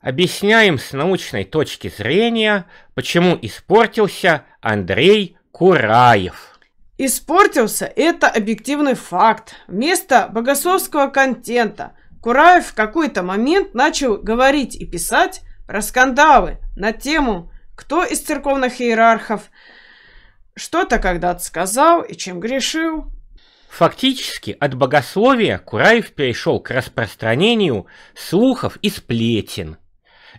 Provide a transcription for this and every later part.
объясняем с научной точки зрения, почему испортился Андрей Кураев. Испортился – это объективный факт. Вместо богословского контента Кураев в какой-то момент начал говорить и писать про скандалы на тему «Кто из церковных иерархов что-то когда-то сказал и чем грешил?» Фактически от богословия Кураев перешел к распространению слухов и сплетен.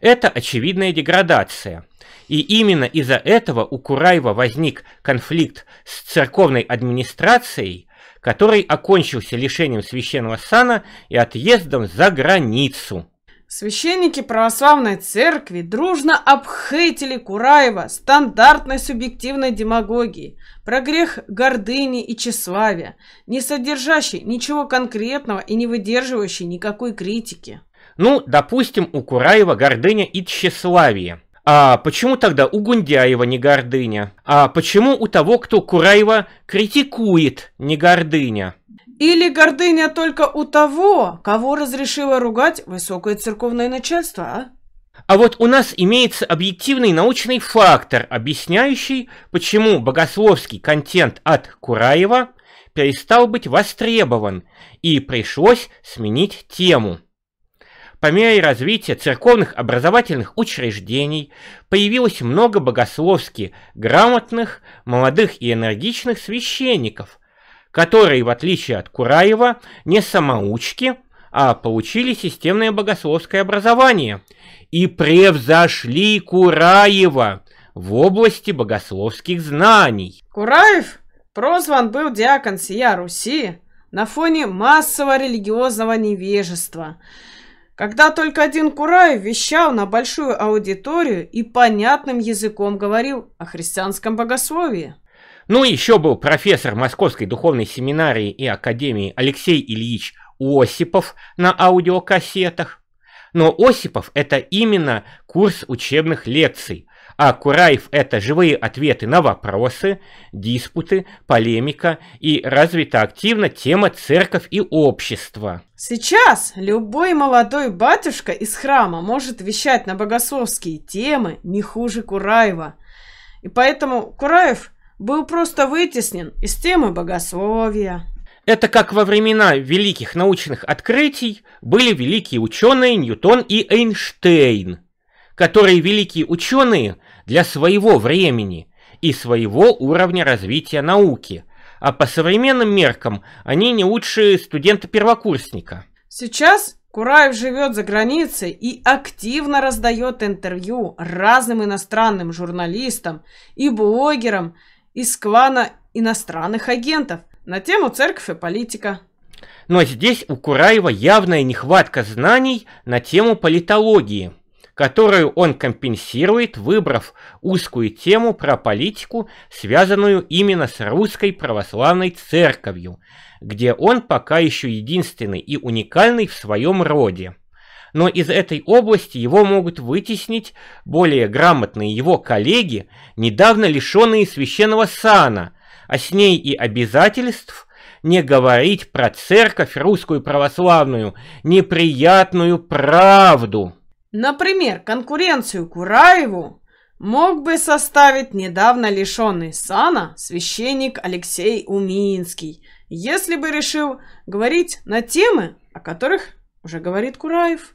Это очевидная деградация. И именно из-за этого у Кураева возник конфликт с церковной администрацией, который окончился лишением священного сана и отъездом за границу. Священники православной церкви дружно обхейтили Кураева стандартной субъективной демагогией про грех гордыни и тщеславия, не содержащий ничего конкретного и не выдерживающий никакой критики. Ну, допустим, у Кураева гордыня и тщеславие. А почему тогда у Гундяева не гордыня? А почему у того, кто Кураева критикует, не гордыня? Или гордыня только у того, кого разрешило ругать высокое церковное начальство, а? А вот у нас имеется объективный научный фактор, объясняющий, почему богословский контент от Кураева перестал быть востребован и пришлось сменить тему. По мере развития церковных образовательных учреждений появилось много богословски грамотных, молодых и энергичных священников, которые, в отличие от Кураева, не самоучки, а получили системное богословское образование и превзошли Кураева в области богословских знаний. Кураев прозван был диакон сия Руси на фоне массового религиозного невежества – когда только один Кураев вещал на большую аудиторию и понятным языком говорил о христианском богословии. Ну и еще был профессор Московской духовной семинарии и академии Алексей Ильич Осипов на аудиокассетах. Но Осипов это именно курс учебных лекций – а Кураев – это живые ответы на вопросы, диспуты, полемика и развита активно тема «Церковь и общество». Сейчас любой молодой батюшка из храма может вещать на богословские темы не хуже Кураева. И поэтому Кураев был просто вытеснен из темы богословия. Это как во времена великих научных открытий были великие ученые Ньютон и Эйнштейн, которые великие ученые для своего времени и своего уровня развития науки, а по современным меркам они не лучшие студента-первокурсника. Сейчас Кураев живет за границей и активно раздает интервью разным иностранным журналистам и блогерам из клана иностранных агентов на тему церковь и политика. Но здесь у Кураева явная нехватка знаний на тему политологии – которую он компенсирует, выбрав узкую тему про политику, связанную именно с русской православной церковью, где он пока еще единственный и уникальный в своем роде но из этой области его могут вытеснить более грамотные его коллеги, недавно лишенные священного сана, а с ней и обязательств не говорить про церковь русскую православную, неприятную правду. Например, конкуренцию Кураеву мог бы составить недавно лишенный сана священник Алексей Уминский, если бы решил говорить на темы, о которых уже говорит Кураев.